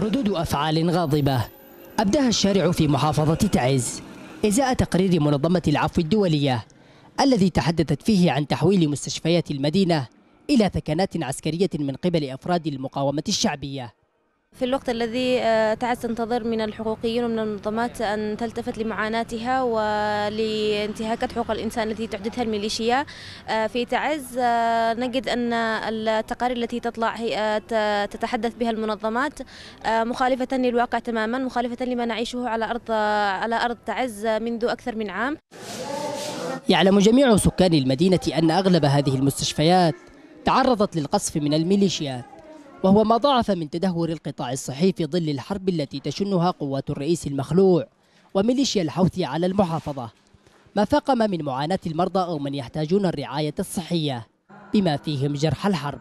ردود أفعال غاضبة أبداها الشارع في محافظة تعز إزاء تقرير منظمة العفو الدولية الذي تحدثت فيه عن تحويل مستشفيات المدينة إلى ثكنات عسكرية من قبل أفراد المقاومة الشعبية في الوقت الذي آه، تعز تنتظر من الحقوقيين ومن المنظمات أن تلتفت لمعاناتها ولانتهاكات حقوق الإنسان التي تحدثها الميليشيا آه، في تعز آه، نجد أن التقارير التي تطلع هي تتحدث بها المنظمات مخالفة للواقع تماما مخالفة لما نعيشه على أرض على أرض تعز منذ أكثر من عام يعلم جميع سكان المدينة أن أغلب هذه المستشفيات تعرضت للقصف من الميليشيات وهو ما ضاعف من تدهور القطاع الصحي في ظل الحرب التي تشنها قوات الرئيس المخلوع وميليشيا الحوثي على المحافظة ما فاقم من معاناة المرضى أو من يحتاجون الرعاية الصحية بما فيهم جرح الحرب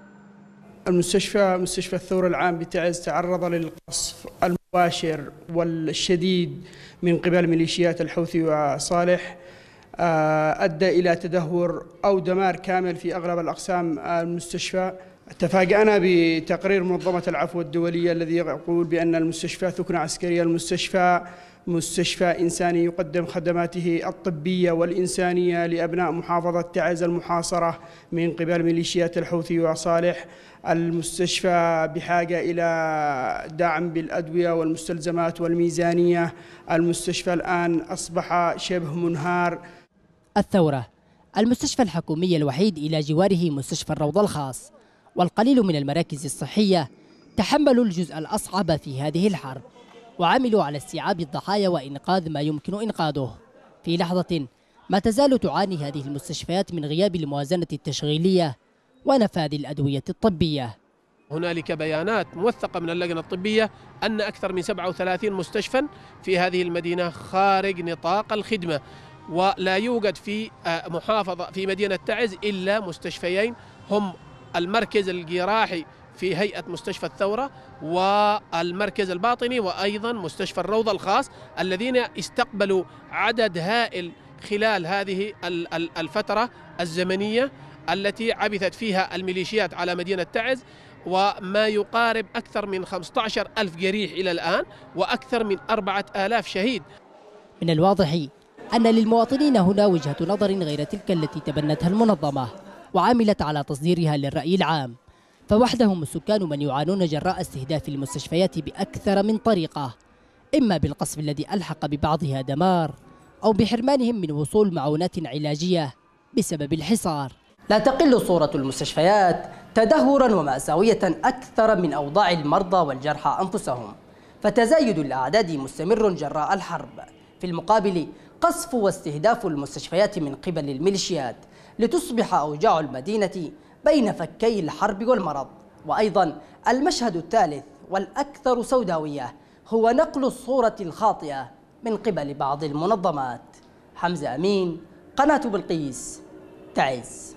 المستشفى مستشفى الثورة العام بتعز تعرض للقصف المباشر والشديد من قبل ميليشيات الحوثي وصالح آه، أدى إلى تدهور أو دمار كامل في أغلب الأقسام المستشفى تفاجأنا بتقرير منظمة العفو الدولية الذي يقول بأن المستشفى ثكنة عسكرية المستشفى مستشفى إنساني يقدم خدماته الطبية والإنسانية لأبناء محافظة تعز المحاصرة من قبل ميليشيات الحوثي وصالح المستشفى بحاجة إلى دعم بالأدوية والمستلزمات والميزانية المستشفى الآن أصبح شبه منهار الثورة المستشفى الحكومي الوحيد إلى جواره مستشفى الروضة الخاص والقليل من المراكز الصحية تحملوا الجزء الأصعب في هذه الحرب وعملوا على استيعاب الضحايا وإنقاذ ما يمكن إنقاذه في لحظة ما تزال تعاني هذه المستشفيات من غياب الموازنة التشغيلية ونفاذ الأدوية الطبية هنالك بيانات موثقة من اللجنة الطبية أن أكثر من 37 مستشفى في هذه المدينة خارج نطاق الخدمة ولا يوجد في آه، محافظة في مدينة تعز إلا مستشفيين هم المركز الجراحي في هيئة مستشفى الثورة والمركز الباطني وأيضا مستشفى الروضة الخاص الذين استقبلوا عدد هائل خلال هذه الفترة الزمنية التي عبثت فيها الميليشيات على مدينة تعز وما يقارب أكثر من 15 ألف جريح إلى الآن وأكثر من 4000 شهيد من الواضح أن للمواطنين هنا وجهة نظر غير تلك التي تبنتها المنظمة وعملت على تصديرها للرأي العام فوحدهم السكان من يعانون جراء استهداف المستشفيات بأكثر من طريقة إما بالقصف الذي ألحق ببعضها دمار أو بحرمانهم من وصول معونات علاجية بسبب الحصار لا تقل صورة المستشفيات تدهورا ومأساوية أكثر من أوضاع المرضى والجرحى أنفسهم فتزايد الأعداد مستمر جراء الحرب في المقابل قصف واستهداف المستشفيات من قبل الميليشيات لتصبح أوجاع المدينة بين فكي الحرب والمرض وأيضا المشهد الثالث والأكثر سوداوية هو نقل الصورة الخاطئة من قبل بعض المنظمات حمزة أمين قناة بلقيس تعز